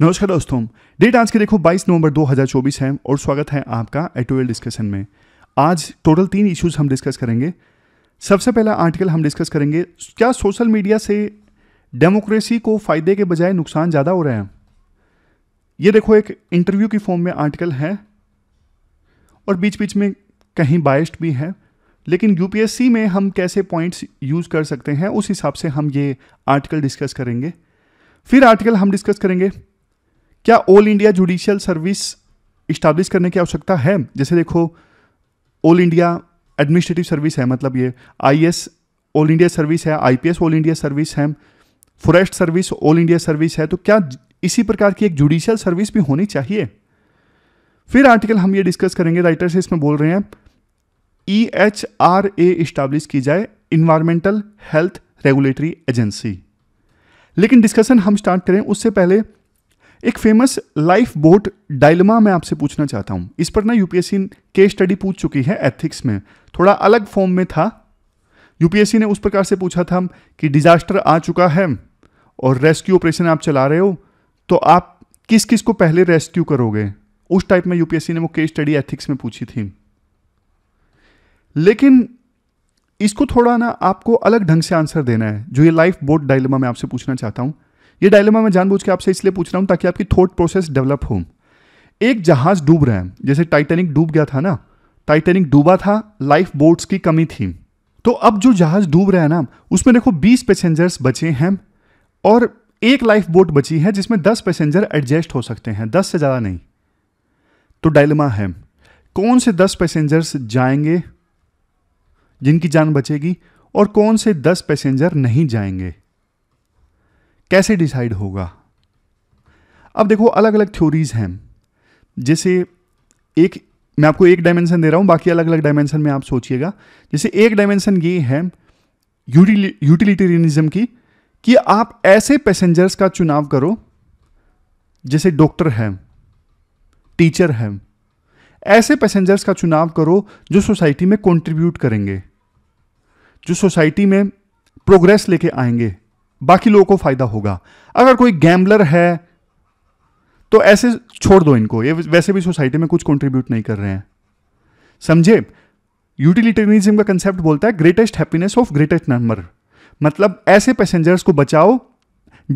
नमस्कार दोस्तों डेट आज के देखो 22 नवंबर 2024 है और स्वागत है आपका एटोएल डिस्कशन में आज टोटल तीन इश्यूज हम डिस्कस करेंगे सबसे पहला आर्टिकल हम डिस्कस करेंगे क्या सोशल मीडिया से डेमोक्रेसी को फायदे के बजाय नुकसान ज़्यादा हो रहे हैं ये देखो एक इंटरव्यू की फॉर्म में आर्टिकल है और बीच बीच में कहीं बाइस्ट भी है लेकिन यूपीएससी में हम कैसे पॉइंट्स यूज़ कर सकते हैं उस हिसाब से हम ये आर्टिकल डिस्कस करेंगे फिर आर्टिकल हम डिस्कस करेंगे क्या all India judicial service establish करने की आवश्यकता है जैसे देखो ऑल इंडिया एडमिनिस्ट्रेटिव सर्विस है मतलब ये आई ऑल इंडिया सर्विस है आई ऑल इंडिया सर्विस है forest service all India service है तो क्या इसी प्रकार की एक जुडिशियल सर्विस भी होनी चाहिए फिर आर्टिकल हम ये डिस्कस करेंगे राइटर से इसमें बोल रहे हैं E H R A establish की जाए इन्वायरमेंटल हेल्थ रेगुलेटरी एजेंसी लेकिन डिस्कशन हम स्टार्ट करें उससे पहले एक फेमस लाइफ बोट डायलमा मैं आपसे पूछना चाहता हूं इस पर ना यूपीएससी के स्टडी पूछ चुकी है एथिक्स में थोड़ा अलग फॉर्म में था यूपीएससी ने उस प्रकार से पूछा था कि डिजास्टर आ चुका है और रेस्क्यू ऑपरेशन आप चला रहे हो तो आप किस किस को पहले रेस्क्यू करोगे उस टाइप में यूपीएससी ने वो केस स्टडी एथिक्स में पूछी थी लेकिन इसको थोड़ा ना आपको अलग ढंग से आंसर देना है जो ये लाइफ बोट डायलमा मैं आपसे पूछना चाहता हूं ये डायलेमा मैं जानबूझ के आपसे इसलिए पूछ रहा हूं ताकि आपकी थॉट प्रोसेस डेवलप हो एक जहाज डूब रहा है जैसे टाइटेनिक डूब गया था ना टाइटेनिक डूबा था लाइफ बोट्स की कमी थी तो अब जो जहाज डूब रहा है ना उसमें देखो 20 पैसेंजर्स बचे हैं और एक लाइफ बोट बची है जिसमें 10 पैसेंजर एडजस्ट हो सकते हैं 10 से ज़्यादा नहीं तो डायलमा है कौन से 10 पैसेंजर्स जाएंगे जिनकी जान बचेगी और कौन से 10 पैसेंजर नहीं जाएंगे कैसे डिसाइड होगा अब देखो अलग अलग थ्योरीज हैं जैसे एक मैं आपको एक डायमेंशन दे रहा हूं बाकी अलग अलग डायमेंशन में आप सोचिएगा जैसे एक डायमेंशन ये है यूटिलिटेरियनिज्म की कि आप ऐसे पैसेंजर्स का चुनाव करो जैसे डॉक्टर हैं टीचर हैं ऐसे पैसेंजर्स का चुनाव करो जो सोसाइटी में कंट्रीब्यूट करेंगे जो सोसाइटी में प्रोग्रेस लेके आएंगे बाकी लोगों को फायदा होगा अगर कोई गैम्बलर है तो ऐसे छोड़ दो इनको ये वैसे भी सोसाइटी में कुछ कंट्रीब्यूट नहीं कर रहे हैं समझे यूटिलिटेरिज्म का कंसेप्ट बोलता है greatest happiness of greatest number मतलब ऐसे पैसेंजर्स को बचाओ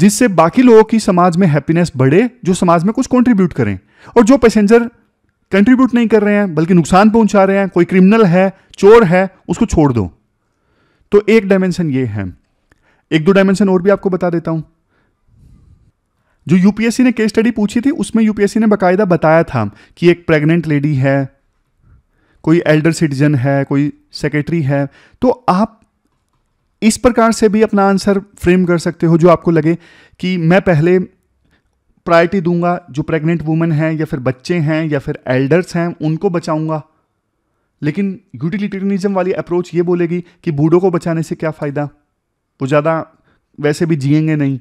जिससे बाकी लोगों की समाज में हैप्पीनेस बढ़े जो समाज में कुछ कंट्रीब्यूट करें और जो पैसेंजर कंट्रीब्यूट नहीं कर रहे हैं बल्कि नुकसान पहुंचा रहे हैं कोई क्रिमिनल है चोर है उसको छोड़ दो तो एक डायमेंशन ये है एक दो डायमेंशन और भी आपको बता देता हूं जो यूपीएससी ने केस स्टडी पूछी थी उसमें यूपीएससी ने बाकायदा बताया था कि एक प्रेग्नेंट लेडी है कोई एल्डर सिटीजन है कोई सेक्रेटरी है तो आप इस प्रकार से भी अपना आंसर फ्रेम कर सकते हो जो आपको लगे कि मैं पहले प्रायोरिटी दूंगा जो प्रेग्नेंट वुमेन है या फिर बच्चे हैं या फिर एल्डर्स हैं उनको बचाऊंगा लेकिन यूटिलिटेरियनिज्म वाली अप्रोच ये बोलेगी कि बूढ़ों को बचाने से क्या फ़ायदा वो ज़्यादा वैसे भी जिएंगे नहीं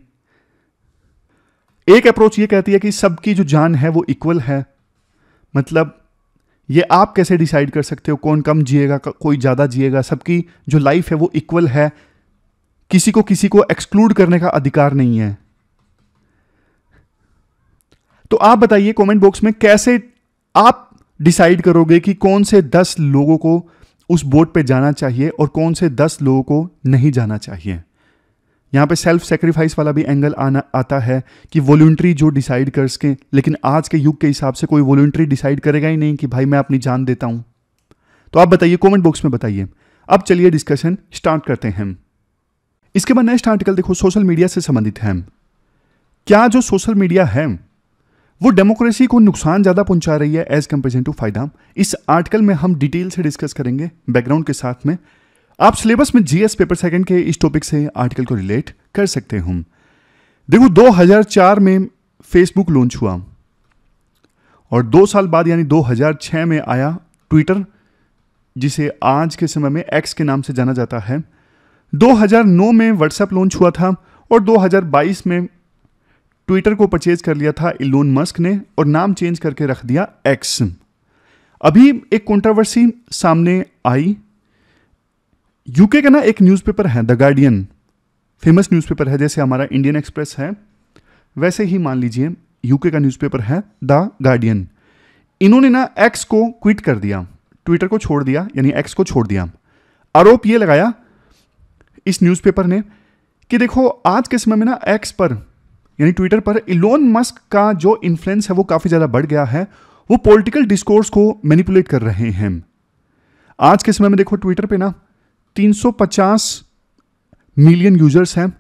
एक अप्रोच ये कहती है कि सबकी जो जान है वो इक्वल है मतलब ये आप कैसे डिसाइड कर सकते हो कौन कम जिएगा कोई ज़्यादा जिएगा सबकी जो लाइफ है वो इक्वल है किसी को किसी को एक्सक्लूड करने का अधिकार नहीं है तो आप बताइए कमेंट बॉक्स में कैसे आप डिसाइड करोगे कि कौन से दस लोगों को उस बोट पे जाना चाहिए और कौन से दस लोगों को नहीं जाना चाहिए यहाँ पे सेल्फ सेक्रीफाइस वाला भी एंगल आना आता है कि वॉल्ट्री जो डिसाइड कर सकें लेकिन आज के युग के हिसाब से कोई वॉल्ट्री डिसाइड करेगा ही नहीं कि भाई मैं अपनी जान देता हूँ तो आप बताइए कॉमेंट बॉक्स में बताइए अब चलिए डिस्कशन स्टार्ट करते हैं इसके बाद नेक्स्ट आर्टिकल देखो सोशल मीडिया से संबंधित है क्या जो सोशल मीडिया है वो डेमोक्रेसी को नुकसान ज़्यादा पहुंचा रही है एज कम्पेरिजन टू फायदा इस आर्टिकल में हम डिटेल से डिस्कस करेंगे बैकग्राउंड के साथ में आप सिलेबस में जीएस पेपर सेकंड के इस टॉपिक से आर्टिकल को रिलेट कर सकते हूं देखो 2004 में फेसबुक लॉन्च हुआ और दो साल बाद यानी 2006 में आया ट्विटर जिसे आज के समय में एक्स के नाम से जाना जाता है 2009 में व्हाट्सएप लॉन्च हुआ था और 2022 में ट्विटर को परचेज कर लिया था इलोन मस्क ने और नाम चेंज करके रख दिया एक्स अभी एक कंट्रोवर्सी सामने आई यूके का ना एक न्यूज़पेपर है द गार्डियन फेमस न्यूज़पेपर है जैसे हमारा इंडियन एक्सप्रेस है वैसे ही मान लीजिए यूके का न्यूज़पेपर है द गार्डियन इन्होंने ना एक्स को क्विट कर दिया ट्विटर को छोड़ दिया यानी एक्स को छोड़ दिया आरोप ये लगाया इस न्यूज़पेपर ने कि देखो आज के समय में ना एक्स पर यानी ट्विटर पर इलोन मस्क का जो इन्फ्लुएंस है वो काफ़ी ज़्यादा बढ़ गया है वो पॉलिटिकल डिस्कोर्स को मैनिपुलेट कर रहे हैं आज के समय में देखो ट्विटर पे ना 350 मिलियन यूजर्स हैं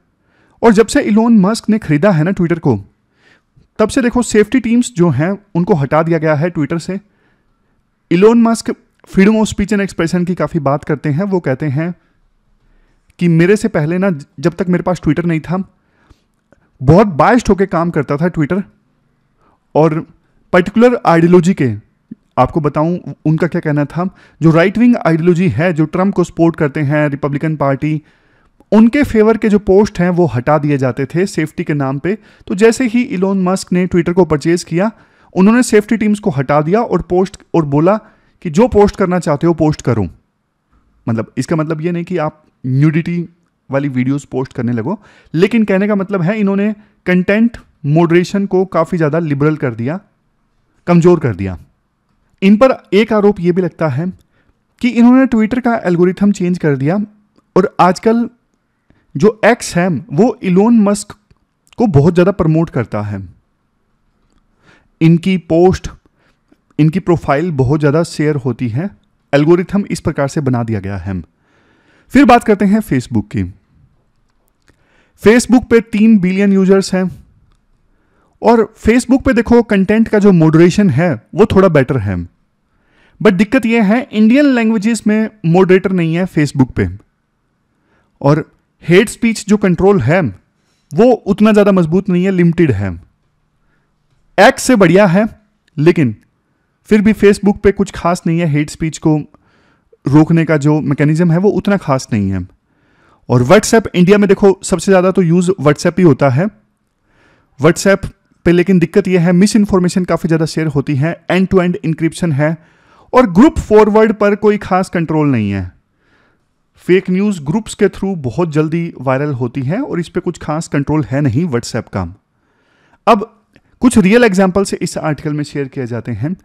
और जब से इलोन मस्क ने खरीदा है ना ट्विटर को तब से देखो सेफ्टी टीम्स जो हैं उनको हटा दिया गया है ट्विटर से Elon Musk freedom of speech and expression की काफ़ी बात करते हैं वो कहते हैं कि मेरे से पहले ना जब तक मेरे पास ट्विटर नहीं था बहुत बाइस्ड होकर काम करता था ट्विटर और पर्टिकुलर आइडियोलॉजी के आपको बताऊं उनका क्या कहना था जो राइट विंग आइडियोलॉजी है जो ट्रंप को सपोर्ट करते हैं रिपब्लिकन पार्टी उनके फेवर के जो पोस्ट हैं वो हटा दिए जाते थे सेफ्टी के नाम पे तो जैसे ही इलोन मस्क ने ट्विटर को परचेज़ किया उन्होंने सेफ्टी टीम्स को हटा दिया और पोस्ट और बोला कि जो पोस्ट करना चाहते हो पोस्ट करो मतलब इसका मतलब ये नहीं कि आप न्यूडिटी वाली वीडियोस पोस्ट करने लगो लेकिन कहने का मतलब है इन्होंने कंटेंट मॉडरेशन को काफ़ी ज़्यादा लिबरल कर दिया कमज़ोर कर दिया इन पर एक आरोप यह भी लगता है कि इन्होंने ट्विटर का एल्गोरिथम चेंज कर दिया और आजकल जो एक्स है वो इलोन मस्क को बहुत ज़्यादा प्रमोट करता है इनकी पोस्ट इनकी प्रोफाइल बहुत ज़्यादा शेयर होती है एल्गोरिथम इस प्रकार से बना दिया गया है फिर बात करते हैं फेसबुक की फेसबुक पे तीन बिलियन यूजर्स हैं और फेसबुक पे देखो कंटेंट का जो मॉडरेशन है वो थोड़ा बेटर है बट दिक्कत यह है इंडियन लैंग्वेजेस में मॉडरेटर नहीं है फेसबुक पे और हेड स्पीच जो कंट्रोल है वो उतना ज़्यादा मजबूत नहीं है लिमिटेड है एक्स से बढ़िया है लेकिन फिर भी फेसबुक पे कुछ खास नहीं है हेड स्पीच को रोकने का जो मैकेनिज्म है वो उतना खास नहीं है और व्हाट्सएप इंडिया में देखो सबसे ज़्यादा तो यूज़ व्हाट्सएप ही होता है व्हाट्सएप पे लेकिन दिक्कत यह है मिस इन्फॉर्मेशन काफ़ी ज़्यादा शेयर होती है एंड टू एंड इंक्रिप्शन है और ग्रुप फॉरवर्ड पर कोई खास कंट्रोल नहीं है फेक न्यूज़ ग्रुप्स के थ्रू बहुत जल्दी वायरल होती है और इस पर कुछ खास कंट्रोल है नहीं व्हाट्सएप का अब कुछ रियल एग्जाम्पल्स इस आर्टिकल में शेयर किए जाते हैं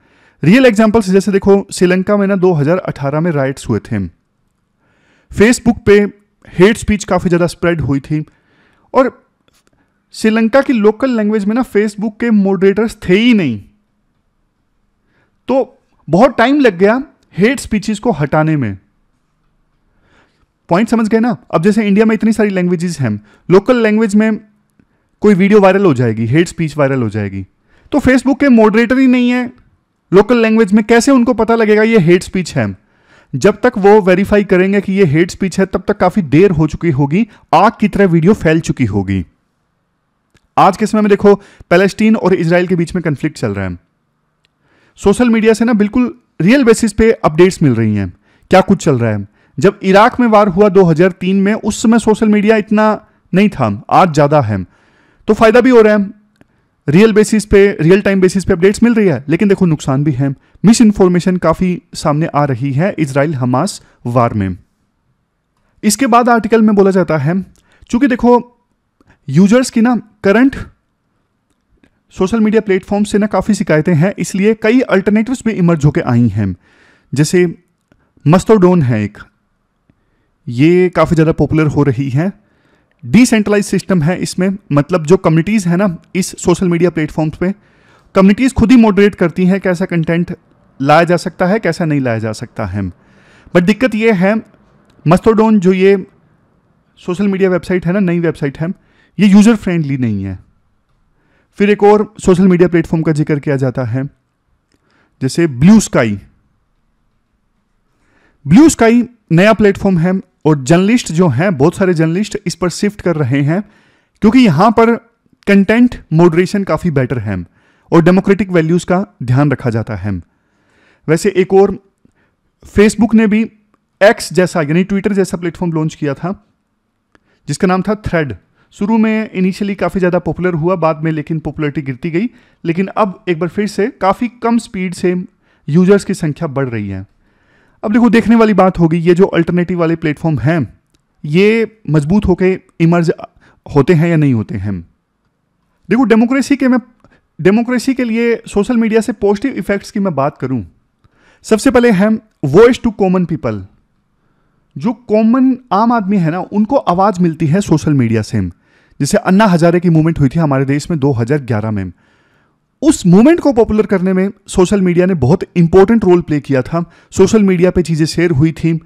रियल एग्जाम्पल्स जैसे देखो श्रीलंका में ना 2018 में राइट्स हुए थे फेसबुक पे हेट स्पीच काफ़ी ज़्यादा स्प्रेड हुई थी और श्रीलंका की लोकल लैंग्वेज में ना फेसबुक के मॉडरेटर्स थे ही नहीं तो बहुत टाइम लग गया हेट स्पीचेस को हटाने में पॉइंट समझ गए ना अब जैसे इंडिया में इतनी सारी लैंग्वेजेस हैं लोकल लैंग्वेज में कोई वीडियो वायरल हो जाएगी हेट स्पीच वायरल हो जाएगी तो फेसबुक के मॉडरेटर ही नहीं है लोकल लैंग्वेज में कैसे उनको पता लगेगा ये हेट स्पीच है जब तक वो वेरीफाई करेंगे कि ये हेट स्पीच है तब तक काफी देर हो चुकी होगी आग की तरह वीडियो फैल चुकी होगी आज के समय में देखो पैलेस्टीन और इसराइल के बीच में कंफ्लिक्ट चल रहा है सोशल मीडिया से ना बिल्कुल रियल बेसिस पे अपडेट्स मिल रही हैं क्या कुछ चल रहा है जब इराक में वार हुआ 2003 में उस समय सोशल मीडिया इतना नहीं था आज ज़्यादा है तो फायदा भी हो रहा है रियल बेसिस पे रियल टाइम बेसिस पे अपडेट्स मिल रही है लेकिन देखो नुकसान भी है मिस इन्फॉर्मेशन काफ़ी सामने आ रही है इसराइल हमास वार में इसके बाद आर्टिकल में बोला जाता है चूंकि देखो यूजर्स की ना करंट सोशल मीडिया प्लेटफॉर्म से ना काफ़ी शिकायतें हैं इसलिए कई अल्टरनेटिव्स भी इमर्ज होकर आई हैं जैसे मस्तोडोन है एक ये काफ़ी ज़्यादा पॉपुलर हो रही है डिसेंट्रलाइज सिस्टम है इसमें मतलब जो कम्युनिटीज़ है ना इस सोशल मीडिया प्लेटफॉर्म पे कम्युनिटीज़ खुद ही मॉडरेट करती हैं कैसा कंटेंट लाया जा सकता है कैसा नहीं लाया जा सकता है बट दिक्कत ये है मस्तोडोन जो ये सोशल मीडिया वेबसाइट है ना नई वेबसाइट है ये यूज़र फ्रेंडली नहीं है फिर एक और सोशल मीडिया प्लेटफॉर्म का जिक्र किया जाता है जैसे ब्लू स्काई ब्लू स्काई नया प्लेटफॉर्म है और जर्नलिस्ट जो हैं बहुत सारे जर्नलिस्ट इस पर शिफ्ट कर रहे हैं क्योंकि यहाँ पर कंटेंट मॉडरेशन काफ़ी बेटर है और डेमोक्रेटिक वैल्यूज़ का ध्यान रखा जाता है वैसे एक और फेसबुक ने भी एक्स जैसा यानी ट्विटर जैसा प्लेटफॉर्म लॉन्च किया था जिसका नाम था थ्रेड शुरू में इनिशियली काफ़ी ज़्यादा पॉपुलर हुआ बाद में लेकिन पॉपुलरिटी गिरती गई लेकिन अब एक बार फिर से काफ़ी कम स्पीड से यूजर्स की संख्या बढ़ रही है अब देखो देखने वाली बात होगी ये जो अल्टरनेटिव वाले प्लेटफॉर्म हैं ये मजबूत होकर इमर्ज होते हैं या नहीं होते हैं देखो डेमोक्रेसी के मैं डेमोक्रेसी के लिए सोशल मीडिया से पॉजिटिव इफेक्ट्स की मैं बात करूं सबसे पहले है वॉइस टू कॉमन पीपल जो कॉमन आम आदमी है ना उनको आवाज़ मिलती है सोशल मीडिया से जैसे अन्ना हजारे की मूवमेंट हुई थी हमारे देश में 2011 में उस मूवमेंट को पॉपुलर करने में सोशल मीडिया ने बहुत इंपॉर्टेंट रोल प्ले किया था सोशल मीडिया पे चीज़ें शेयर हुई थी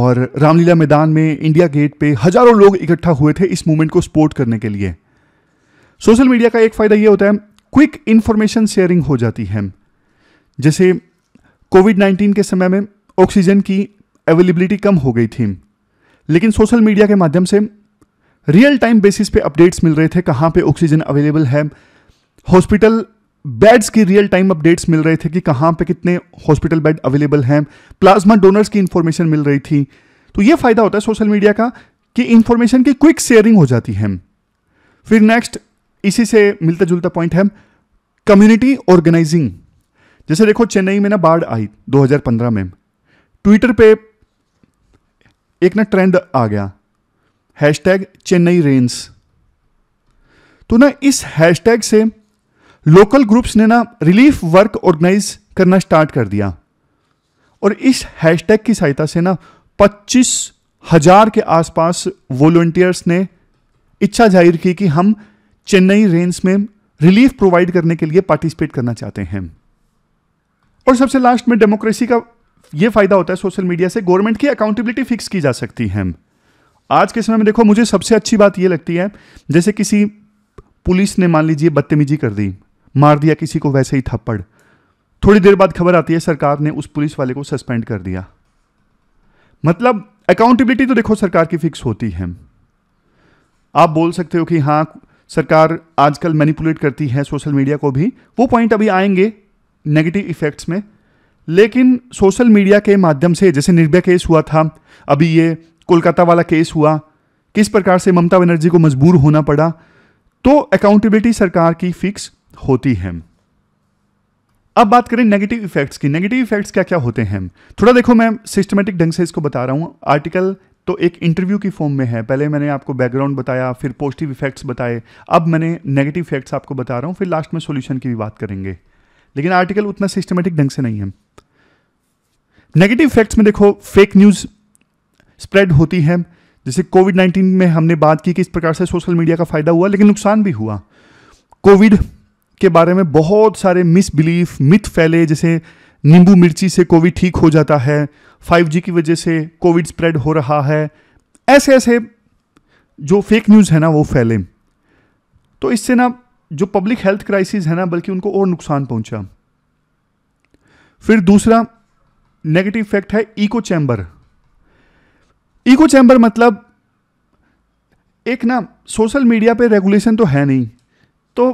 और रामलीला मैदान में इंडिया गेट पे हजारों लोग इकट्ठा हुए थे इस मूवमेंट को सपोर्ट करने के लिए सोशल मीडिया का एक फ़ायदा यह होता है क्विक इन्फॉर्मेशन शेयरिंग हो जाती है जैसे कोविड नाइन्टीन के समय में ऑक्सीजन की अवेलेबिलिटी कम हो गई थी लेकिन सोशल मीडिया के माध्यम से रियल टाइम बेसिस पे अपडेट्स मिल रहे थे कहाँ पे ऑक्सीजन अवेलेबल है हॉस्पिटल बेड्स की रियल टाइम अपडेट्स मिल रहे थे कि कहाँ पे कितने हॉस्पिटल बेड अवेलेबल हैं प्लाज्मा डोनर्स की इंफॉर्मेशन मिल रही थी तो ये फ़ायदा होता है सोशल मीडिया का कि इंफॉर्मेशन की क्विक शेयरिंग हो जाती है फिर नेक्स्ट इसी से मिलता जुलता पॉइंट है कम्युनिटी ऑर्गेनाइजिंग जैसे देखो चेन्नई में ना बाढ़ आई 2015 में ट्विटर पे एक ना ट्रेंड आ गया हैश चेन्नई रेन्स तो ना इस हैशटैग से लोकल ग्रुप्स ने ना रिलीफ वर्क ऑर्गेनाइज करना स्टार्ट कर दिया और इस हैशटैग की सहायता से ना पच्चीस हजार के आसपास वॉलंटियर्स ने इच्छा जाहिर की कि हम चेन्नई रेंज में रिलीफ प्रोवाइड करने के लिए पार्टिसिपेट करना चाहते हैं और सबसे लास्ट में डेमोक्रेसी का ये फायदा होता है सोशल मीडिया से गवर्नमेंट की अकाउंटेबिलिटी फिक्स की जा सकती है आज के समय में देखो मुझे सबसे अच्छी बात यह लगती है जैसे किसी पुलिस ने मान लीजिए बदतमीजी कर दी मार दिया किसी को वैसे ही थप्पड़ थोड़ी देर बाद खबर आती है सरकार ने उस पुलिस वाले को सस्पेंड कर दिया मतलब अकाउंटेबिलिटी तो देखो सरकार की फिक्स होती है आप बोल सकते हो कि हाँ सरकार आजकल मैनिपुलेट करती है सोशल मीडिया को भी वो पॉइंट अभी आएंगे नेगेटिव इफेक्ट्स में लेकिन सोशल मीडिया के माध्यम से जैसे निर्भया केस हुआ था अभी ये कोलकाता वाला केस हुआ किस प्रकार से ममता बनर्जी को मजबूर होना पड़ा तो अकाउंटेबिलिटी सरकार की फिक्स होती हैं अब बात करें नेगेटिव इफेक्ट्स की नेगेटिव इफेक्ट्स क्या क्या होते हैं थोड़ा देखो मैं सिस्टमेटिक ढंग से इसको बता रहा हूं आर्टिकल तो एक इंटरव्यू की फॉर्म में है पहले मैंने आपको बैकग्राउंड बताया फिर पॉजिटिव इफेक्ट्स बताए अब मैंने नेगेटिव इफेक्ट्स आपको बता रहा हूं फिर लास्ट में सोल्यूशन की भी बात करेंगे लेकिन आर्टिकल उतना सिस्टमेटिक ढंग से नहीं है नेगेटिव इफेक्ट्स में देखो फेक न्यूज़ स्प्रेड होती है जैसे कोविड नाइन्टीन में हमने बात की कि इस प्रकार से सोशल मीडिया का फायदा हुआ लेकिन नुकसान भी हुआ कोविड के बारे में बहुत सारे मिसबिलीफ मिथ फैले जैसे नींबू मिर्ची से कोविड ठीक हो जाता है 5G की वजह से कोविड स्प्रेड हो रहा है ऐसे ऐसे जो फेक न्यूज़ है ना वो फैले तो इससे ना जो पब्लिक हेल्थ क्राइसिस है ना बल्कि उनको और नुकसान पहुंचा फिर दूसरा नेगेटिव इफेक्ट है इको चैम्बर इको चैम्बर मतलब एक ना सोशल मीडिया पे रेगुलेशन तो है नहीं तो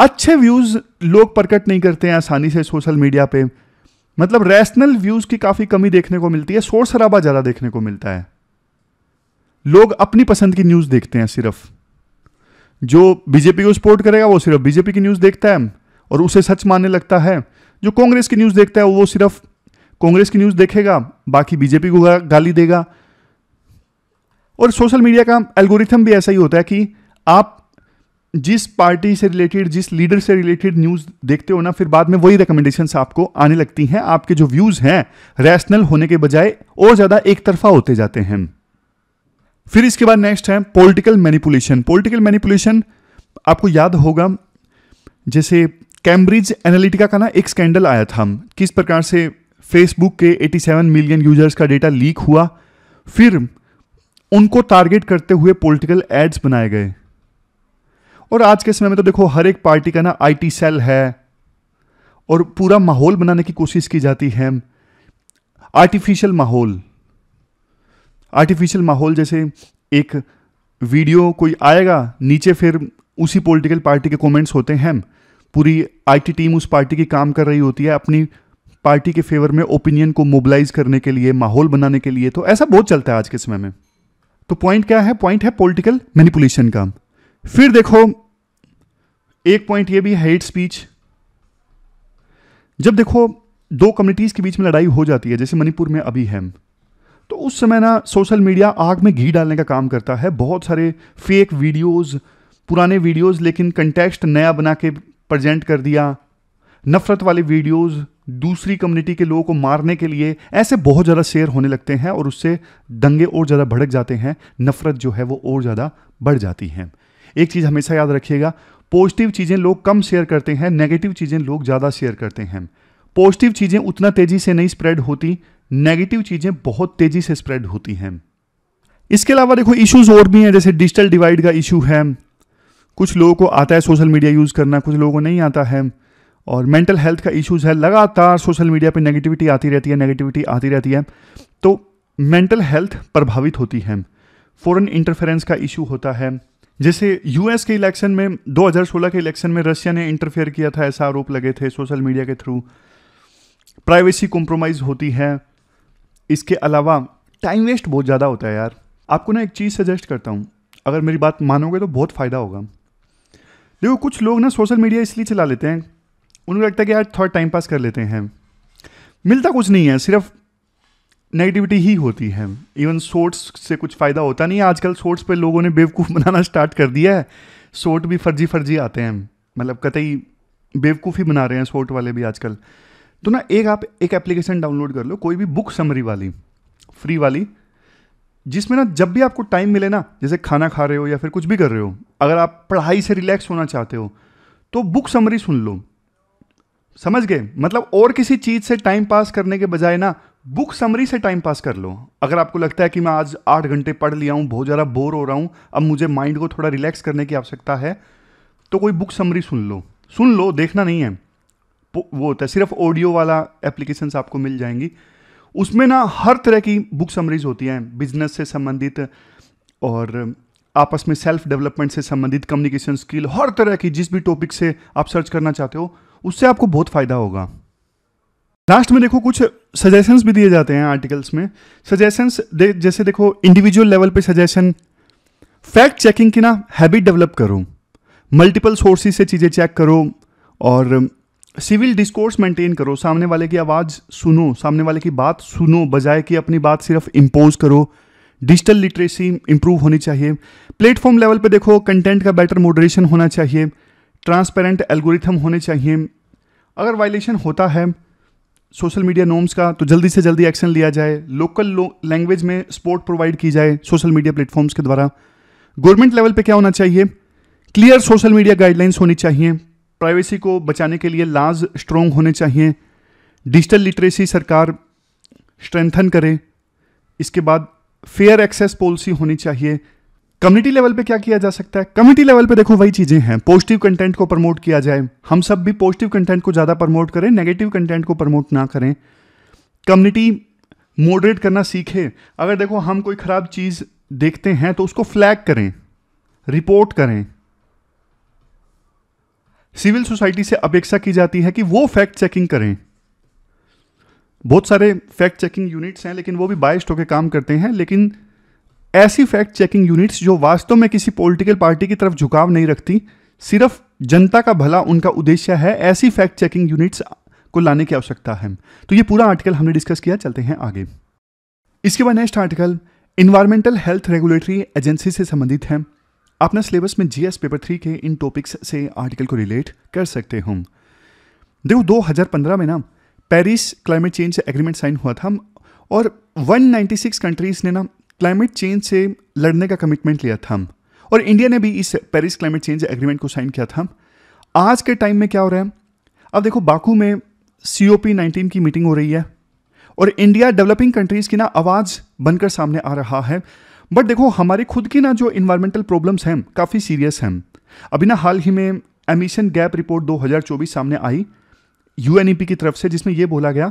अच्छे व्यूज लोग प्रकट नहीं करते हैं आसानी से सोशल मीडिया पे मतलब रैशनल व्यूज की काफी कमी देखने को मिलती है शोर शराबा ज्यादा देखने को मिलता है लोग अपनी पसंद की न्यूज देखते हैं सिर्फ जो बीजेपी को सपोर्ट करेगा वो सिर्फ बीजेपी की न्यूज देखता है और उसे सच मानने लगता है जो कांग्रेस की न्यूज देखता है वो सिर्फ कांग्रेस की न्यूज देखेगा बाकी बीजेपी को गाली देगा और सोशल मीडिया का एल्गोरिथम भी ऐसा ही होता है कि आप जिस पार्टी से रिलेटेड जिस लीडर से रिलेटेड न्यूज़ देखते हो ना फिर बाद में वही रिकमेंडेशन आपको आने लगती हैं आपके जो व्यूज़ हैं रैशनल होने के बजाय और ज़्यादा एक तरफा होते जाते हैं फिर इसके बाद नेक्स्ट है पॉलिटिकल मैनिपुलेशन पॉलिटिकल मैनिपुलेशन आपको याद होगा जैसे कैम्ब्रिज एनालिटिका का ना एक स्कैंडल आया था किस प्रकार से फेसबुक के 87 मिलियन यूजर्स का डेटा लीक हुआ फिर उनको टारगेट करते हुए पॉलिटिकल एड्स बनाए गए और आज के समय में तो देखो हर एक पार्टी का ना आईटी सेल है और पूरा माहौल बनाने की कोशिश की जाती है आर्टिफिशियल माहौल आर्टिफिशियल माहौल जैसे एक वीडियो कोई आएगा नीचे फिर उसी पॉलिटिकल पार्टी के कमेंट्स होते हैं पूरी आईटी टीम उस पार्टी की काम कर रही होती है अपनी पार्टी के फेवर में ओपिनियन को मोबिलाइज करने के लिए माहौल बनाने के लिए तो ऐसा बहुत चलता है आज के समय में तो पॉइंट क्या है पॉइंट है पॉलिटिकल मैनिपुलेशन का फिर देखो एक पॉइंट ये भी हेट स्पीच जब देखो दो कम्युनिटीज़ के बीच में लड़ाई हो जाती है जैसे मणिपुर में अभी है तो उस समय ना सोशल मीडिया आग में घी डालने का काम करता है बहुत सारे फेक वीडियोस पुराने वीडियोस लेकिन कंटेक्स्ट नया बना के प्रजेंट कर दिया नफ़रत वाले वीडियोस दूसरी कम्युनिटी के लोगों को मारने के लिए ऐसे बहुत ज़्यादा शेयर होने लगते हैं और उससे दंगे और ज़्यादा भड़क जाते हैं नफ़रत जो है वो और ज़्यादा बढ़ जाती है एक चीज़ हमेशा याद रखिएगा पॉजिटिव चीज़ें लोग कम शेयर करते हैं नेगेटिव चीज़ें लोग ज़्यादा शेयर करते हैं पॉजिटिव चीज़ें उतना तेज़ी से नहीं स्प्रेड होती नेगेटिव चीज़ें बहुत तेज़ी से स्प्रेड होती हैं इसके अलावा देखो इश्यूज और भी हैं जैसे डिजिटल डिवाइड का इशू है कुछ लोगों को आता है सोशल मीडिया यूज़ करना कुछ लोगों को नहीं आता है और मेंटल हेल्थ का इश्यूज़ है लगातार सोशल मीडिया पे नेगेटिविटी आती रहती है नेगेटिविटी आती रहती है तो मेंटल हेल्थ प्रभावित होती है फ़ॉरन इंटरफेरेंस का इशू होता है जैसे यूएस के इलेक्शन में 2016 के इलेक्शन में रशिया ने इंटरफेयर किया था ऐसा आरोप लगे थे सोशल मीडिया के थ्रू प्राइवेसी कॉम्प्रोमाइज़ होती है इसके अलावा टाइम वेस्ट बहुत ज़्यादा होता है यार आपको ना एक चीज़ सजेस्ट करता हूँ अगर मेरी बात मानोगे तो बहुत फ़ायदा होगा देखो कुछ लोग ना सोशल मीडिया इसलिए चला लेते हैं उनको लगता है कि यार थोड़ा टाइम पास कर लेते हैं मिलता कुछ नहीं है सिर्फ नेगेटिविटी ही होती है इवन सोर्स से कुछ फ़ायदा होता नहीं है आजकल सोर्स पे लोगों ने बेवकूफ़ बनाना स्टार्ट कर दिया है सोर्ट भी फर्जी फर्जी आते हैं मतलब कतई बेवकूफ़ ही बना रहे हैं सोर्ट वाले भी आजकल तो ना एक आप एक एप्लीकेशन डाउनलोड कर लो कोई भी बुक समरी वाली फ्री वाली जिसमें ना जब भी आपको टाइम मिले ना जैसे खाना खा रहे हो या फिर कुछ भी कर रहे हो अगर आप पढ़ाई से रिलैक्स होना चाहते हो तो बुक समरी सुन लो समझ गए मतलब और किसी चीज़ से टाइम पास करने के बजाय ना बुक समरी से टाइम पास कर लो अगर आपको लगता है कि मैं आज आठ घंटे पढ़ लिया हूं बहुत ज़्यादा बोर हो रहा हूं अब मुझे माइंड को थोड़ा रिलैक्स करने की आवश्यकता है तो कोई बुक समरी सुन लो सुन लो देखना नहीं है वो होता है सिर्फ ऑडियो वाला एप्लीकेशंस आपको मिल जाएंगी उसमें ना हर तरह की बुक समरीज होती हैं बिजनेस से संबंधित और आपस में सेल्फ डेवलपमेंट से संबंधित कम्युनिकेशन स्किल हर तरह की जिस भी टॉपिक से आप सर्च करना चाहते हो उससे आपको बहुत फ़ायदा होगा लास्ट में देखो कुछ सजेशंस भी दिए जाते हैं आर्टिकल्स में सजेशंस दे, जैसे देखो इंडिविजुअल लेवल पे सजेशन फैक्ट चेकिंग की ना हैबिट डेवलप करो मल्टीपल सोर्सेज से चीज़ें चेक करो और सिविल डिस्कोर्स मेंटेन करो सामने वाले की आवाज़ सुनो सामने वाले की बात सुनो बजाय कि अपनी बात सिर्फ इम्पोज करो डिजिटल लिटरेसी इंप्रूव होनी चाहिए प्लेटफॉर्म लेवल पे देखो कंटेंट का बेटर मॉडरेशन होना चाहिए ट्रांसपेरेंट एल्गोरिथम होने चाहिए अगर वायलेशन होता है सोशल मीडिया नॉर्म्स का तो जल्दी से जल्दी एक्शन लिया जाए लोकल लैंग्वेज में सपोर्ट प्रोवाइड की जाए सोशल मीडिया प्लेटफॉर्म्स के द्वारा गवर्नमेंट लेवल पे क्या होना चाहिए क्लियर सोशल मीडिया गाइडलाइंस होनी चाहिए प्राइवेसी को बचाने के लिए लाज स्ट्रॉन्ग होने चाहिए डिजिटल लिटरेसी सरकार स्ट्रेंथन करे इसके बाद फेयर एक्सेस पॉलिसी होनी चाहिए कम्युनिटी लेवल पे क्या किया जा सकता है कम्युनिटी लेवल पे देखो वही चीजें हैं पॉजिटिव कंटेंट को प्रमोट किया जाए हम सब भी पॉजिटिव कंटेंट को ज़्यादा प्रमोट करें नेगेटिव कंटेंट को प्रमोट ना करें कम्युनिटी मॉडरेट करना सीखे अगर देखो हम कोई ख़राब चीज़ देखते हैं तो उसको फ्लैग करें रिपोर्ट करें सिविल सोसाइटी से अपेक्षा की जाती है कि वो फैक्ट चेकिंग करें बहुत सारे फैक्ट चेकिंग यूनिट्स हैं लेकिन वो भी बाइस्ड होकर काम करते हैं लेकिन ऐसी फैक्ट चेकिंग यूनिट्स जो वास्तव में किसी पॉलिटिकल पार्टी की तरफ झुकाव नहीं रखती सिर्फ जनता का भला उनका उद्देश्य है ऐसी फैक्ट चेकिंग यूनिट्स को लाने की आवश्यकता है तो ये पूरा आर्टिकल हमने डिस्कस किया चलते हैं आगे इसके बाद next article environmental health regulatory agency से संबंधित है अपना सिलेबस में जीएस पेपर थ्री के इन टॉपिक्स से आर्टिकल को रिलेट कर सकते हो देखो 2015 में ना Paris climate change agreement sign हुआ था और 196 कंट्रीज ने ना क्लाइमेट चेंज से लड़ने का कमिटमेंट लिया था हम और इंडिया ने भी इस पेरिस क्लाइमेट चेंज एग्रीमेंट को साइन किया था आज के टाइम में क्या हो रहा है अब देखो बाकू में सी ओ पी नाइनटीन की मीटिंग हो रही है और इंडिया डेवलपिंग कंट्रीज़ की ना आवाज़ बनकर सामने आ रहा है बट देखो हमारी खुद की ना जो इन्वायरमेंटल प्रॉब्लम्स हैं काफ़ी सीरियस हैं अभी ना हाल ही में एमिशन गैप रिपोर्ट 2024 सामने आई पी e की तरफ से जिसमें यह बोला गया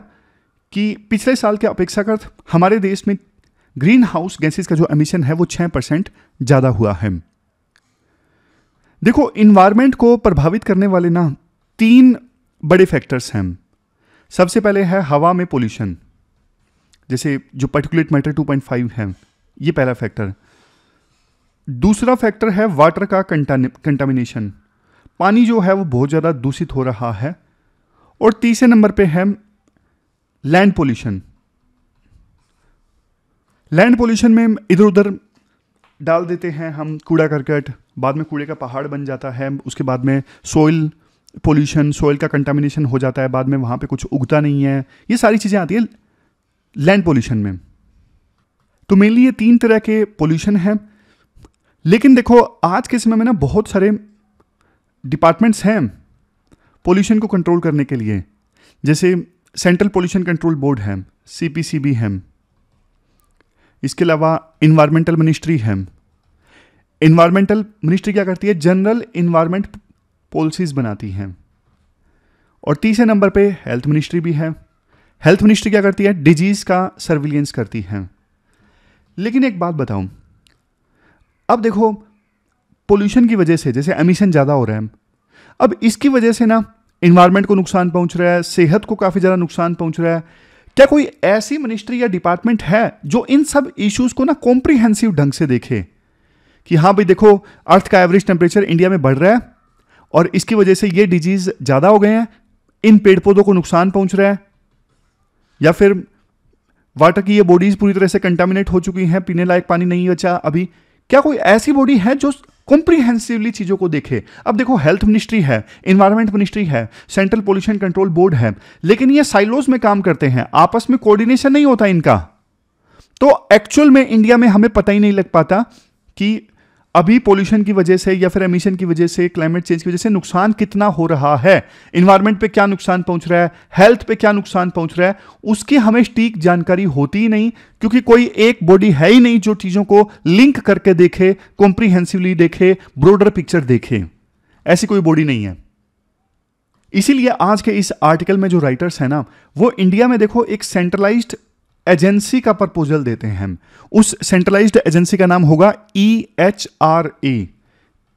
कि पिछले साल के अपेक्षाकृत हमारे देश में ग्रीन हाउस गैसेज का जो एमिशन है वो छह परसेंट ज़्यादा हुआ है देखो इन्वायरमेंट को प्रभावित करने वाले ना तीन बड़े फैक्टर्स हैं सबसे पहले है हवा में पोल्यूशन जैसे जो पर्टिकुलेट मैटर 2.5 है ये पहला फैक्टर दूसरा फैक्टर है वाटर का कंटामिनेशन पानी जो है वो बहुत ज़्यादा दूषित हो रहा है और तीसरे नंबर पे है लैंड पोल्यूशन लैंड पोल्यूशन में इधर उधर डाल देते हैं हम कूड़ा करकट बाद में कूड़े का पहाड़ बन जाता है उसके बाद में सोइल पोल्यूशन सोइल का कंटामिनेशन हो जाता है बाद में वहाँ पे कुछ उगता नहीं है ये सारी चीज़ें आती हैं लैंड पोल्यूशन में तो मेनली ये तीन तरह के पोल्यूशन हैं लेकिन देखो आज के समय में ना बहुत सारे डिपार्टमेंट्स हैं पोल्यूशन को कंट्रोल करने के लिए जैसे सेंट्रल पोल्यूशन कंट्रोल बोर्ड है सी पी सी बी है इसके अलावा इन्वायरमेंटल मिनिस्ट्री है इन्वायरमेंटल मिनिस्ट्री क्या करती है जनरल इन्वायरमेंट पॉलिसीज़ बनाती हैं और तीसरे नंबर पे हेल्थ मिनिस्ट्री भी है हेल्थ मिनिस्ट्री क्या करती है डिजीज़ का सर्विलियंस करती है लेकिन एक बात बताऊं अब देखो पोल्यूशन की वजह से जैसे एमिशन ज़्यादा हो रहा है अब इसकी वजह से ना इन्वायरमेंट को नुकसान पहुंच रहा है सेहत को काफ़ी ज़्यादा नुकसान पहुंच रहा है क्या कोई ऐसी मिनिस्ट्री या डिपार्टमेंट है जो इन सब इश्यूज को ना कॉम्प्रिहेंसिव ढंग से देखे कि हाँ भाई देखो अर्थ का एवरेज टेम्परेचर इंडिया में बढ़ रहा है और इसकी वजह से ये डिजीज ज़्यादा हो गए हैं इन पेड़ पौधों को नुकसान पहुंच रहा है या फिर वाटर की ये बॉडीज पूरी तरह से कंटामिनेट हो चुकी हैं पीने लायक पानी नहीं बचा अभी क्या कोई ऐसी बॉडी है जो कॉम्प्रीहेंसिवली चीज़ों को देखे अब देखो हेल्थ मिनिस्ट्री है इन्वायरमेंट मिनिस्ट्री है सेंट्रल पोल्यूशन कंट्रोल बोर्ड है लेकिन ये साइलोज में काम करते हैं आपस में कोऑर्डिनेशन नहीं होता इनका तो एक्चुअल में इंडिया में हमें पता ही नहीं लग पाता कि अभी पोल्यूशन की वजह से या फिर एमिशन की वजह से क्लाइमेट चेंज की वजह से नुकसान कितना हो रहा है इन्वायरमेंट पे क्या नुकसान पहुंच रहा है हेल्थ पे क्या नुकसान पहुंच रहा है उसकी हमें स्टीक जानकारी होती ही नहीं क्योंकि कोई एक बॉडी है ही नहीं जो चीज़ों को लिंक करके देखे कॉम्प्रीहेंसिवली देखे ब्रोडर पिक्चर देखे ऐसी कोई बॉडी नहीं है इसीलिए आज के इस आर्टिकल में जो राइटर्स हैं ना वो इंडिया में देखो एक सेंट्रलाइज्ड एजेंसी का प्रपोजल देते हैं उस सेंट्रलाइज एजेंसी का नाम होगा E H R A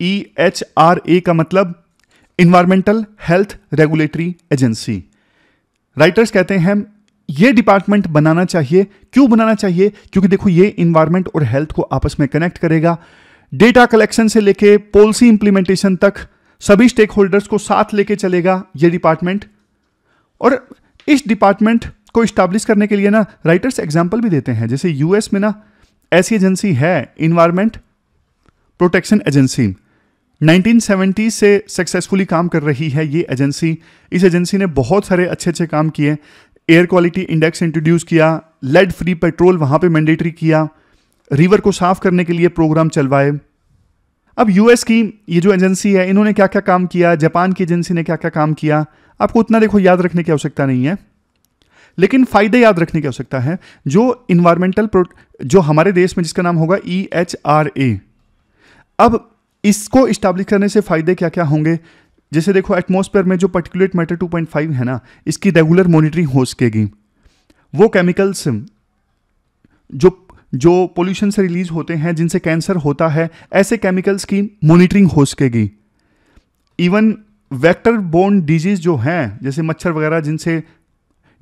E H R A का मतलब environmental health regulatory agency writers कहते हैं ये डिपार्टमेंट बनाना चाहिए क्यों बनाना चाहिए क्योंकि देखो ये इन्वायरमेंट और हेल्थ को आपस में कनेक्ट करेगा डेटा कलेक्शन से लेके पॉलिसी इंप्लीमेंटेशन तक सभी स्टेक होल्डर्स को साथ लेके चलेगा ये डिपार्टमेंट और इस डिपार्टमेंट को इस्टाब्लिश करने के लिए ना राइटर्स एग्जाम्पल भी देते हैं जैसे यूएस में ना ऐसी एजेंसी है इन्वायरमेंट प्रोटेक्शन एजेंसी 1970 से सक्सेसफुली काम कर रही है ये एजेंसी इस एजेंसी ने बहुत सारे अच्छे अच्छे काम किए एयर क्वालिटी इंडेक्स इंट्रोड्यूस किया लेड फ्री पेट्रोल वहाँ पे मैंडेटरी किया रिवर को साफ करने के लिए प्रोग्राम चलवाए अब यूएस की ये जो एजेंसी है इन्होंने क्या क्या काम किया जापान की एजेंसी ने क्या क्या काम किया आपको उतना देखो याद रखने की आवश्यकता नहीं है लेकिन फ़ायदे याद रखने की आवश्यकता है जो इन्वायरमेंटल जो हमारे देश में जिसका नाम होगा ई एच आर ए अब इसको इस्टाब्लिश करने से फ़ायदे क्या क्या होंगे जैसे देखो एटमोसफेयर में जो पर्टिकुलेट मैटर 2.5 है ना इसकी रेगुलर मॉनिटरिंग हो सकेगी वो केमिकल्स जो जो पोल्यूशन से रिलीज होते हैं जिनसे कैंसर होता है ऐसे केमिकल्स की मॉनिटरिंग हो सकेगी इवन वेक्टर बोन डिजीज जो हैं जैसे मच्छर वगैरह जिनसे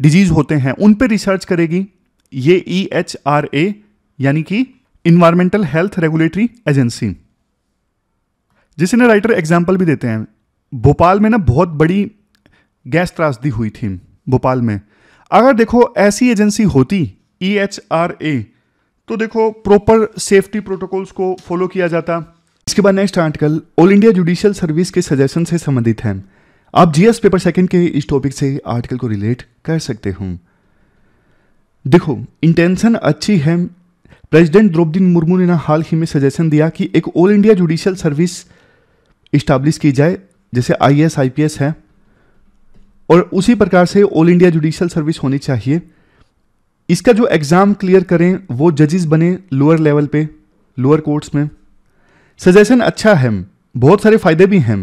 डिजीज होते हैं उन पर रिसर्च करेगी ये ई एच आर ए यानी कि इन्वायरमेंटल हेल्थ रेगुलेटरी एजेंसी ना राइटर एग्जाम्पल भी देते हैं भोपाल में ना बहुत बड़ी गैस त्रासदी हुई थी भोपाल में अगर देखो ऐसी एजेंसी होती ई एच आर ए तो देखो प्रॉपर सेफ्टी प्रोटोकॉल्स को फॉलो किया जाता इसके बाद next article all India judicial service के सजेशन से संबंधित है आप जीएस पेपर सेकंड के इस टॉपिक से आर्टिकल को रिलेट कर सकते हो देखो इंटेंशन अच्छी है प्रेसिडेंट द्रौपदी मुर्मू ने ना हाल ही में सजेशन दिया कि एक all India judicial service establish की जाए जैसे आईएएस आईपीएस है और उसी प्रकार से ऑल इंडिया जुडिशियल सर्विस होनी चाहिए इसका जो एग्ज़ाम क्लियर करें वो जजेस बने लोअर लेवल पे लोअर कोर्ट्स में सजेशन अच्छा है बहुत सारे फ़ायदे भी हैं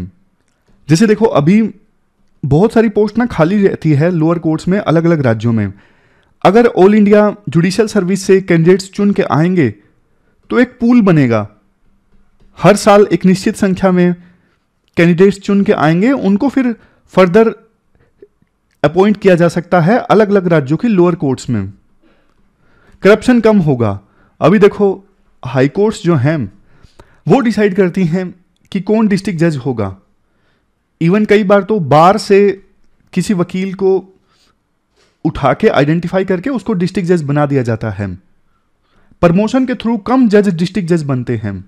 जैसे देखो अभी बहुत सारी पोस्ट ना खाली रहती है लोअर कोर्ट्स में अलग अलग राज्यों में अगर ऑल इंडिया जुडिशियल सर्विस से कैंडिडेट्स चुन के आएंगे तो एक पूल बनेगा हर साल एक निश्चित संख्या में कैंडिडेट्स चुन के आएंगे उनको फिर फर्दर अपॉइंट किया जा सकता है अलग अलग राज्यों की लोअर कोर्ट्स में करप्शन कम होगा अभी देखो हाई कोर्ट्स जो हैं वो डिसाइड करती हैं कि कौन डिस्ट्रिक्ट जज होगा इवन कई बार तो बार से किसी वकील को उठा के आइडेंटिफाई करके उसको डिस्ट्रिक्ट जज बना दिया जाता है प्रमोशन के थ्रू कम जज डिस्ट्रिक्ट जज बनते हैं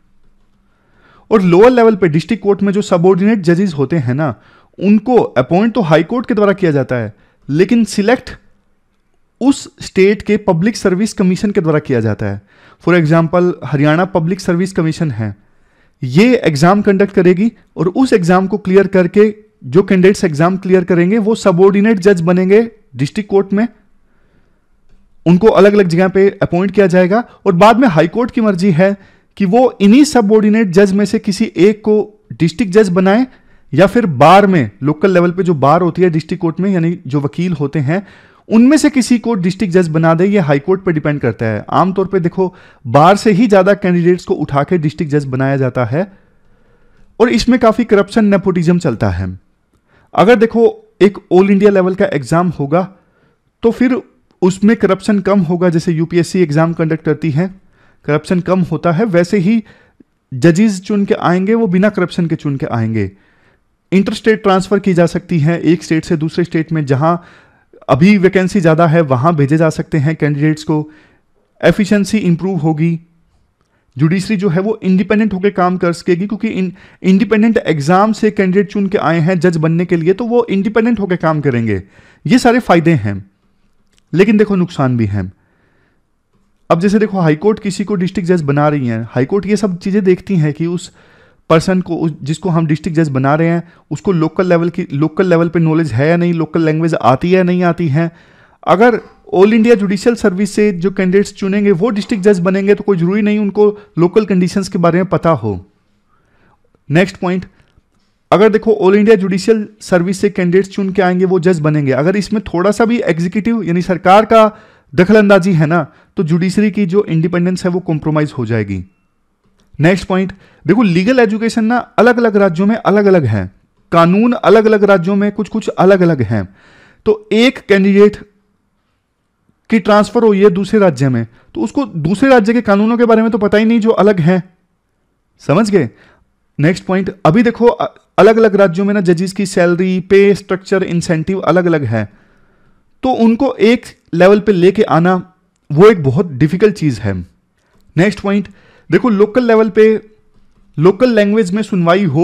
और लोअर लेवल पे डिस्ट्रिक्ट कोर्ट में जो सबोर्डिनेट जजेस होते हैं ना उनको अपॉइंट तो हाई कोर्ट के द्वारा किया जाता है लेकिन सिलेक्ट उस स्टेट के पब्लिक सर्विस कमीशन के द्वारा किया जाता है for example Haryana public service commission है ये एग्जाम कंडक्ट करेगी और उस एग्जाम को क्लियर करके जो कैंडिडेट्स एग्जाम क्लियर करेंगे वो सबोर्डिनेट जज बनेंगे डिस्ट्रिक्ट कोर्ट में उनको अलग अलग जगह पे अपॉइंट किया जाएगा और बाद में हाई कोर्ट की मर्जी है कि वो इन्हीं सबोर्डिनेट जज में से किसी एक को डिस्ट्रिक्ट जज बनाए या फिर बार में लोकल लेवल पे जो बार होती है डिस्ट्रिक्ट कोर्ट में यानी जो वकील होते हैं उनमें से किसी को डिस्ट्रिक्ट जज बना दे ये हाईकोर्ट पर डिपेंड करता है आमतौर पर देखो बार से ही ज़्यादा कैंडिडेट्स को उठा के डिस्ट्रिक्ट जज बनाया जाता है और इसमें काफ़ी करप्शन नेपोटिज्म चलता है अगर देखो एक ऑल इंडिया लेवल का एग्ज़ाम होगा तो फिर उसमें करप्शन कम होगा जैसे यूपीएससी एग्ज़ाम कंडक्ट करती है करप्शन कम होता है वैसे ही जजेस चुन के आएंगे वो बिना करप्शन के चुन के आएंगे इंटर स्टेट ट्रांसफ़र की जा सकती है एक स्टेट से दूसरे स्टेट में जहां अभी वैकेंसी ज़्यादा है वहाँ भेजे जा सकते हैं कैंडिडेट्स को एफिशिएंसी इंप्रूव होगी जुडिशरी जो है वो इंडिपेंडेंट होकर काम कर सकेगी क्योंकि इंडिपेंडेंट एग्जाम से कैंडिडेट चुन के आए हैं जज बनने के लिए तो वो इंडिपेंडेंट होकर काम करेंगे ये सारे फायदे हैं लेकिन देखो नुकसान भी हैं अब जैसे देखो हाईकोर्ट किसी को डिस्ट्रिक्ट जज बना रही है हाईकोर्ट ये सब चीज़ें देखती हैं कि उस पर्सन को जिसको हम डिस्ट्रिक्ट जज बना रहे हैं उसको लोकल लेवल की लोकल लेवल पे नॉलेज है या नहीं लोकल लैंग्वेज आती है या नहीं आती है अगर ऑल इंडिया जुडिशियल सर्विस से जो कैंडिडेट्स चुनेंगे वो डिस्ट्रिक्ट जज बनेंगे तो कोई जरूरी नहीं उनको लोकल कंडीशंस के बारे में पता हो नेक्स्ट पॉइंट अगर देखो ऑल इंडिया जुडिशियल सर्विस से कैंडिडेट्स चुन के आएंगे वो जज बनेंगे अगर इसमें थोड़ा सा भी एग्जीक्यूटिव यानी सरकार का दखल अंदाजी है ना तो जुडिशरी की जो इंडिपेंडेंस है वो कॉम्प्रोमाइज़ हो जाएगी नेक्स्ट पॉइंट देखो लीगल एजुकेशन ना अलग अलग राज्यों में अलग अलग है कानून अलग अलग राज्यों में कुछ कुछ अलग अलग हैं तो एक कैंडिडेट की ट्रांसफर हुई है दूसरे राज्य में तो उसको दूसरे राज्य के कानूनों के बारे में तो पता ही नहीं जो अलग हैं समझ गए नेक्स्ट पॉइंट अभी देखो अलग अलग राज्यों में ना जजेस की सैलरी पे स्ट्रक्चर इंसेंटिव अलग अलग है तो उनको एक लेवल पे लेके आना वो एक बहुत डिफिकल्ट चीज़ है नेक्स्ट पॉइंट देखो लोकल लेवल पे लोकल लैंग्वेज में सुनवाई हो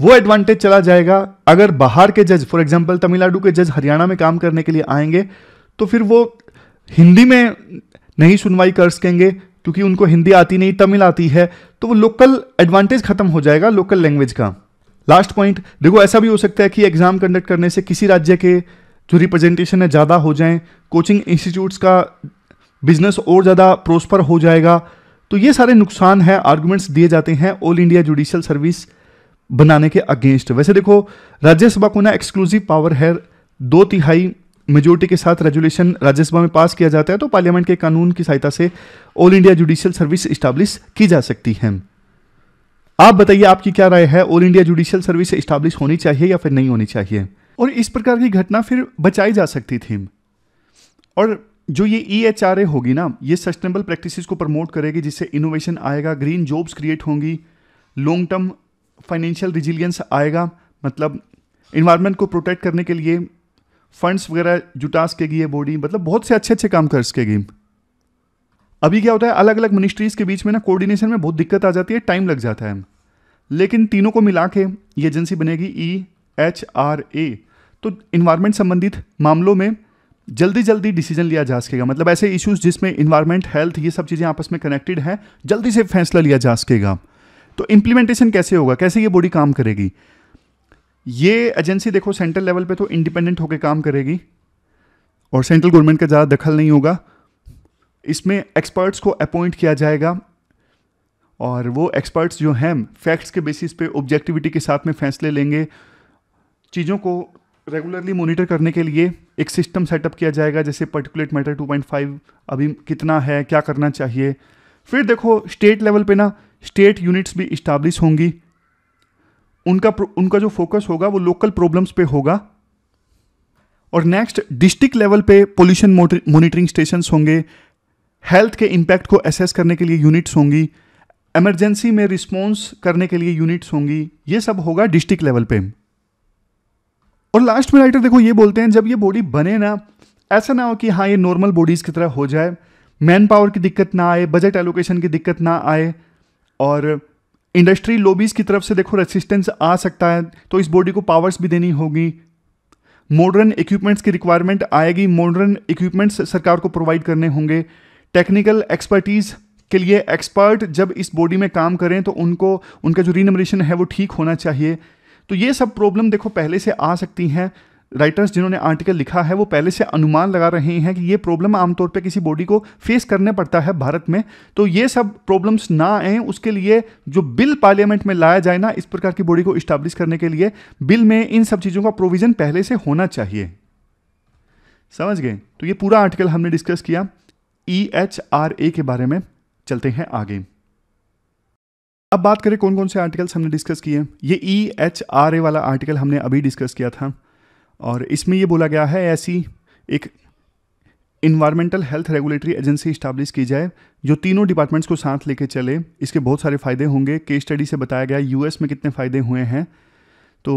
वो एडवांटेज चला जाएगा अगर बाहर के जज फॉर एग्जाम्पल तमिलनाडु के जज हरियाणा में काम करने के लिए आएंगे तो फिर वो हिंदी में नहीं सुनवाई कर सकेंगे क्योंकि उनको हिंदी आती नहीं तमिल आती है तो वो लोकल एडवांटेज खत्म हो जाएगा लोकल लैंग्वेज का लास्ट पॉइंट देखो ऐसा भी हो सकता है कि एग्जाम कंडक्ट करने से किसी राज्य के जो रिप्रेजेंटेशन है ज़्यादा हो जाएं कोचिंग इंस्टीट्यूट्स का बिजनेस और ज़्यादा प्रोस्पर हो जाएगा तो ये सारे नुकसान हैं आर्गूमेंट्स दिए जाते हैं ऑल इंडिया जुडिशियल सर्विस बनाने के अगेंस्ट वैसे देखो राज्यसभा को ना एक्सक्लूसिव पावर है दो तिहाई मेजोरिटी के साथ रेजुलेशन राज्यसभा में पास किया जाता है तो पार्लियामेंट के कानून की सहायता से all India judicial service establish की जा सकती है आप बताइए आपकी क्या राय है all India judicial service establish होनी चाहिए या फिर नहीं होनी चाहिए और इस प्रकार की घटना फिर बचाई जा सकती थी और जो ये ई एच आर ए होगी ना ये सस्टेनेबल प्रैक्टिसेस को प्रमोट करेगी जिससे इनोवेशन आएगा ग्रीन जॉब्स क्रिएट होंगी लॉन्ग टर्म फाइनेंशियल रिजिलियंस आएगा मतलब इन्वायरमेंट को प्रोटेक्ट करने के लिए फंड्स वगैरह जुटा सकेगी ये बॉडी मतलब बहुत से अच्छे अच्छे काम कर सकेगी अभी क्या होता है अलग अलग मिनिस्ट्रीज़ के बीच में ना कोऑर्डिनेशन में बहुत दिक्कत आ जाती है टाइम लग जाता है लेकिन तीनों को मिला के ये एजेंसी बनेगी ई एच आर ए तो इन्वायरमेंट संबंधित मामलों में जल्दी जल्दी डिसीजन लिया जा सकेगा मतलब ऐसे इश्यूज जिसमें इन्वायरमेंट हेल्थ ये सब चीज़ें आपस में कनेक्टेड हैं जल्दी से फैसला लिया जा सकेगा तो इम्प्लीमेंटेशन कैसे होगा कैसे ये बॉडी काम करेगी ये एजेंसी देखो सेंट्रल लेवल पे तो इंडिपेंडेंट होकर काम करेगी और सेंट्रल गवर्नमेंट का ज़्यादा दखल नहीं होगा इसमें एक्सपर्ट्स को अपॉइंट किया जाएगा और वो एक्सपर्ट्स जो हैं फैक्ट्स के बेसिस पे ऑब्जेक्टिविटी के साथ में फैसले लेंगे चीज़ों को रेगुलरली मॉनिटर करने के लिए एक सिस्टम सेटअप किया जाएगा जैसे पर्टिकुलेट मैटर 2.5 अभी कितना है क्या करना चाहिए फिर देखो स्टेट लेवल पे ना स्टेट यूनिट्स भी इस्टाब्लिश होंगी उनका उनका जो फोकस होगा वो लोकल प्रॉब्लम्स पे होगा और नेक्स्ट डिस्ट्रिक्ट लेवल पे पोल्यूशन मॉनिटरिंग स्टेशन होंगे हेल्थ के इम्पैक्ट को असेस करने के लिए यूनिट्स होंगी एमरजेंसी में रिस्पॉन्स करने के लिए यूनिट्स होंगी ये सब होगा डिस्ट्रिक्ट लेवल पे और लास्ट में राइटर देखो ये बोलते हैं जब ये बॉडी बने ना ऐसा ना हो कि हाँ ये नॉर्मल बॉडीज़ की तरह हो जाए मैन पावर की दिक्कत ना आए बजट एलोकेशन की दिक्कत ना आए और इंडस्ट्री लॉबीज़ की तरफ से देखो रेसिस्टेंस आ सकता है तो इस बॉडी को पावर्स भी देनी होगी मॉडर्न इक्विपमेंट्स की रिक्वायरमेंट आएगी मॉडर्न इक्विपमेंट्स सरकार को प्रोवाइड करने होंगे टेक्निकल एक्सपर्टीज़ के लिए एक्सपर्ट जब इस बॉडी में काम करें तो उनको उनका जो रिनमरेशन है वो ठीक होना चाहिए तो ये सब प्रॉब्लम देखो पहले से आ सकती हैं राइटर्स जिन्होंने आर्टिकल लिखा है वो पहले से अनुमान लगा रहे हैं कि ये प्रॉब्लम आमतौर पे किसी बॉडी को फेस करने पड़ता है भारत में तो ये सब प्रॉब्लम्स ना आए उसके लिए जो बिल पार्लियामेंट में लाया जाए ना इस प्रकार की बॉडी को इस्टाब्लिश करने के लिए बिल में इन सब चीज़ों का प्रोविज़न पहले से होना चाहिए समझ गए तो ये पूरा आर्टिकल हमने डिस्कस किया ई एच आर ए के बारे में चलते हैं आगे अब बात करें कौन कौन से आर्टिकल्स हमने डिस्कस किए ये ई एच आर ए वाला आर्टिकल हमने अभी डिस्कस किया था और इसमें ये बोला गया है ऐसी एक environmental health regulatory agency establish की जाए जो तीनों डिपार्टमेंट्स को साथ लेके चले इसके बहुत सारे फ़ायदे होंगे केस स्टडी से बताया गया यूएस में कितने फ़ायदे हुए हैं तो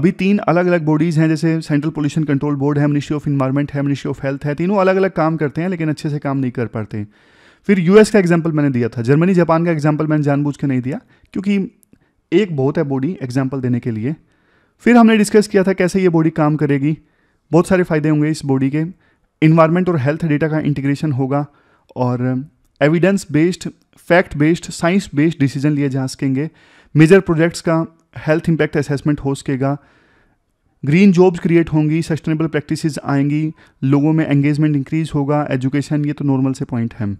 अभी तीन अलग अलग बॉडीज़ हैं जैसे सेंट्रल पोल्यूशन कंट्रोल बोर्ड है मिनिस्ट्री ऑफ इन्वायरमेंट है मिनिस्ट्री ऑफ हेल्थ है तीनों अलग अलग काम करते हैं लेकिन अच्छे से काम नहीं कर पाते फिर यूएस का एग्जाम्पल मैंने दिया था जर्मनी जापान का एग्जाम्पल मैंने जानबूझ के नहीं दिया क्योंकि एक बहुत है बॉडी एग्जाम्पल देने के लिए फिर हमने डिस्कस किया था कैसे ये बॉडी काम करेगी बहुत सारे फ़ायदे होंगे इस बॉडी के इन्वायरमेंट और हेल्थ डेटा का इंटीग्रेशन होगा और evidence based fact based science based decision लिए जा सकेंगे मेजर प्रोजेक्ट्स का हेल्थ इम्पैक्ट असेसमेंट हो सकेगा ग्रीन जॉब्स क्रिएट होंगी सस्टेनेबल प्रैक्टिसेस आएंगी लोगों में एंगेजमेंट इंक्रीज होगा एजुकेशन ये तो नॉर्मल से पॉइंट है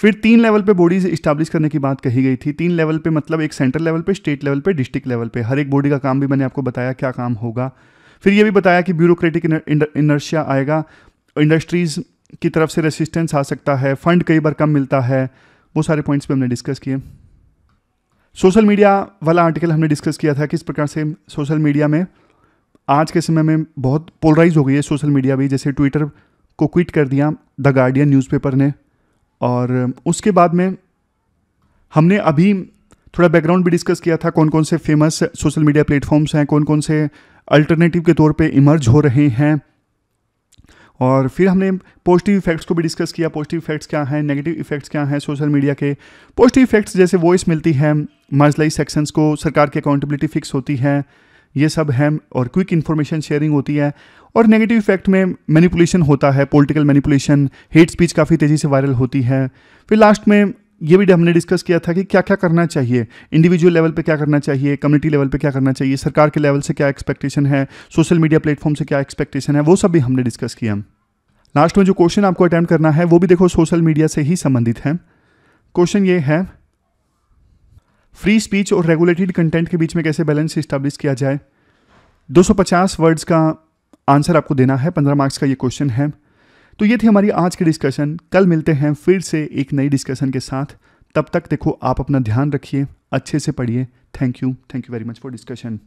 फिर तीन लेवल पे बॉडीज इस्टेब्लिश करने की बात कही गई थी तीन लेवल पे मतलब एक सेंट्रल लेवल पे स्टेट लेवल पे डिस्ट्रिक्ट लेवल पे हर एक बॉडी का काम भी मैंने आपको बताया क्या काम होगा फिर ये भी बताया कि ब्यूरोक्रेटिक इनर्शिया आएगा इंडस्ट्रीज़ की तरफ से रेसिस्टेंस आ सकता है फंड कई बार कम मिलता है वो सारे पॉइंट्स पे हमने डिस्कस किए सोशल मीडिया वाला आर्टिकल हमने डिस्कस किया था किस प्रकार से सोशल मीडिया में आज के समय में बहुत पोलराइज हो गई है सोशल मीडिया भी जैसे ट्विटर को क्विट कर दिया द गार्डियन न्यूज़पेपर ने और उसके बाद में हमने अभी थोड़ा बैकग्राउंड भी डिस्कस किया था कौन कौन से फेमस सोशल मीडिया प्लेटफॉर्म्स हैं कौन कौन से अल्टरनेटिव के तौर पे इमर्ज हो रहे हैं और फिर हमने पॉजिटिव इफेक्ट्स को भी डिस्कस किया पॉजिटिव इफेक्ट्स क्या हैं नेगेटिव इफेक्ट्स क्या हैं सोशल मीडिया के पॉजिटिव इफेक्ट्स जैसे वॉइस मिलती है मार्जलाइज सेक्शंस को सरकार की अकाउंटेबिलिटी फिक्स होती है ये सब है और क्विक इन्फॉर्मेशन शेयरिंग होती है और नेगेटिव इफेक्ट में मैनिपुलेशन होता है पॉलिटिकल मैनिपुलेशन हेट स्पीच काफ़ी तेज़ी से वायरल होती है फिर लास्ट में ये भी हमने डिस्कस किया था कि क्या क्या करना चाहिए इंडिविजुअल लेवल पे क्या करना चाहिए कम्युनिटी लेवल पे क्या करना चाहिए सरकार के लेवल से क्या एक्सपेक्टेशन है सोशल मीडिया प्लेटफॉर्म से क्या एक्सपेक्टेशन है वो सब भी हमने डिस्कस किया लास्ट में जो क्वेश्चन आपको अटैम्प्ट करना है वो भी देखो सोशल मीडिया से ही संबंधित है क्वेश्चन ये है फ्री स्पीच और रेगुलेटेड कंटेंट के बीच में कैसे बैलेंस इस्टेब्लिश किया जाए 250 वर्ड्स का आंसर आपको देना है पंद्रह मार्क्स का ये क्वेश्चन है तो ये थी हमारी आज की डिस्कशन कल मिलते हैं फिर से एक नई डिस्कशन के साथ तब तक देखो आप अपना ध्यान रखिए अच्छे से पढ़िए thank you thank you very much for discussion